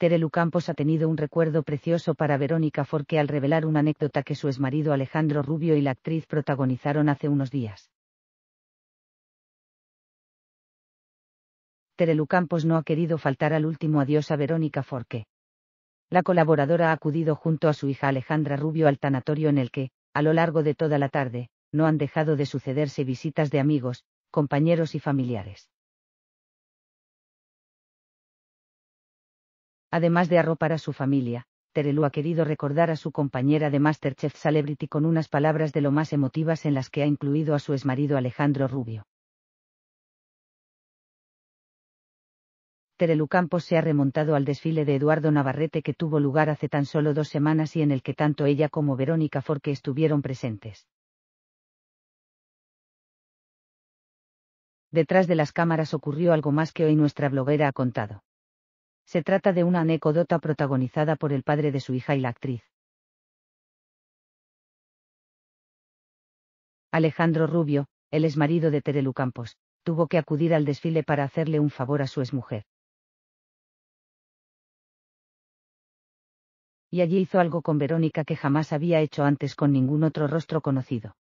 Terelu Campos ha tenido un recuerdo precioso para Verónica Forque al revelar una anécdota que su exmarido Alejandro Rubio y la actriz protagonizaron hace unos días. Terelu Campos no ha querido faltar al último adiós a Verónica Forque. La colaboradora ha acudido junto a su hija Alejandra Rubio al tanatorio en el que, a lo largo de toda la tarde, no han dejado de sucederse visitas de amigos, compañeros y familiares. Además de arropar a su familia, Terelu ha querido recordar a su compañera de Masterchef Celebrity con unas palabras de lo más emotivas en las que ha incluido a su exmarido Alejandro Rubio. Terelu Campos se ha remontado al desfile de Eduardo Navarrete que tuvo lugar hace tan solo dos semanas y en el que tanto ella como Verónica Forque estuvieron presentes. Detrás de las cámaras ocurrió algo más que hoy nuestra bloguera ha contado. Se trata de una anécdota protagonizada por el padre de su hija y la actriz. Alejandro Rubio, el exmarido de Terelu Campos, tuvo que acudir al desfile para hacerle un favor a su exmujer. Y allí hizo algo con Verónica que jamás había hecho antes con ningún otro rostro conocido.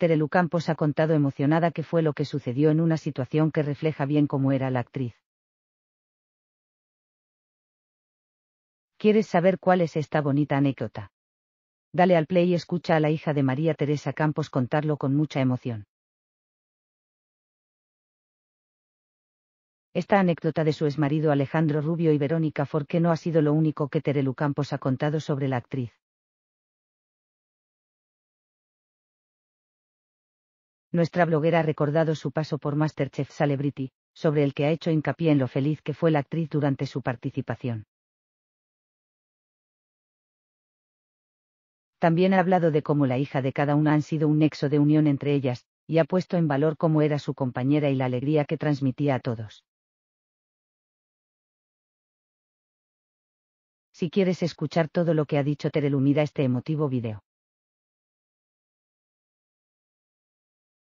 Terelu Campos ha contado emocionada que fue lo que sucedió en una situación que refleja bien cómo era la actriz. ¿Quieres saber cuál es esta bonita anécdota? Dale al play y escucha a la hija de María Teresa Campos contarlo con mucha emoción. Esta anécdota de su exmarido Alejandro Rubio y Verónica Forqué no ha sido lo único que Terelu Campos ha contado sobre la actriz. nuestra bloguera ha recordado su paso por Masterchef Celebrity, sobre el que ha hecho hincapié en lo feliz que fue la actriz durante su participación. También ha hablado de cómo la hija de cada una han sido un nexo de unión entre ellas, y ha puesto en valor cómo era su compañera y la alegría que transmitía a todos. Si quieres escuchar todo lo que ha dicho Terelumida este emotivo video.